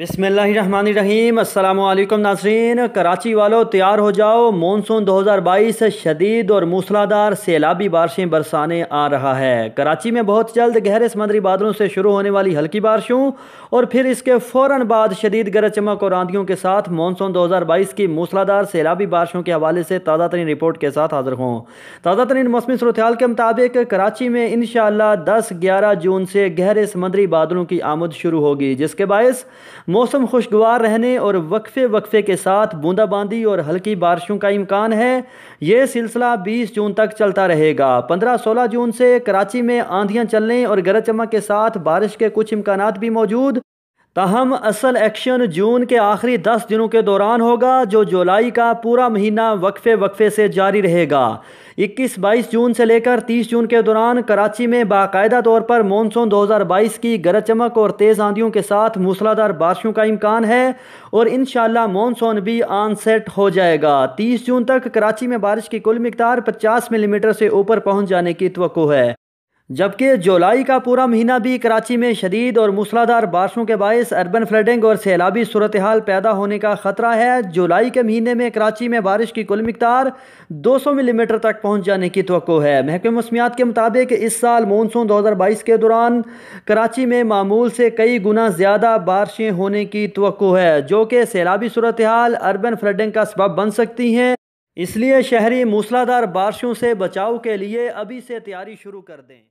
बिसमीम अल्लाम नासरीन कराची वालों तैयार हो जाओ मानसून 2022 शदीद और मूसलाधार सैलाबी बारिशें बरसाने आ रहा है कराची में बहुत जल्द गहरे समंदरी बादलों से शुरू होने वाली हल्की बारिशों और फिर इसके फ़ौर बाद शदीद गरज चमक और आंधियों के साथ मानसून 2022 की मूसलाधार सैलाबी बारिशों के हवाले से ताज़ा तरीन रिपोर्ट के साथ हाजिर हों ताज़ा तरीन मौसमी सूरत के मुताबिक कराची में इन शह दस ग्यारह जून से गहरे समंदरी बादलों की आमद शुरू होगी जिसके बायस मौसम खुशगवार रहने और वक्फे वक्फे के साथ बूंदाबांदी और हल्की बारिशों का इम्कान है ये सिलसिला 20 जून तक चलता रहेगा 15-16 जून से कराची में आंधियां चलने और गरज चमक के साथ बारिश के कुछ इम्कान भी मौजूद तहम असल एक्शन जून के आखिरी दस दिनों के दौरान होगा जो जुलाई का पूरा महीना वक्फे वक्फे से जारी रहेगा 21-22 जून से लेकर 30 जून के दौरान कराची में बाकायदा तौर पर मानसून 2022 की गरज चमक और तेज़ आंधियों के साथ मूसलाधार बारिशों का इम्कान है और इन मानसून भी आन सेट हो जाएगा 30 जून तक कराची में बारिश की कुल मकदार 50 मिलीमीटर से ऊपर पहुँच जाने की तो है जबकि जुलाई का पूरा महीना भी कराची में शदीद और मूसलाधार बारिशों के बायस अर्बन फ्लडिंग और सैलाबी सूरत हाल पैदा होने का खतरा है जुलाई के महीने में कराची में बारिश की कुल मकदार 200 मिलीमीटर तक पहुँच जाने की तो है महकमे मौसमियात के मुताबिक इस साल मानसून 2022 के दौरान कराची में मामूल से कई गुना ज़्यादा बारिशें होने की तो है जो कि सैलाबी सूरत हाल अर्बन फ्लडिंग का सबब बन सकती हैं इसलिए शहरी मूसलाधार बारिशों से बचाव के लिए अभी से तैयारी शुरू कर दें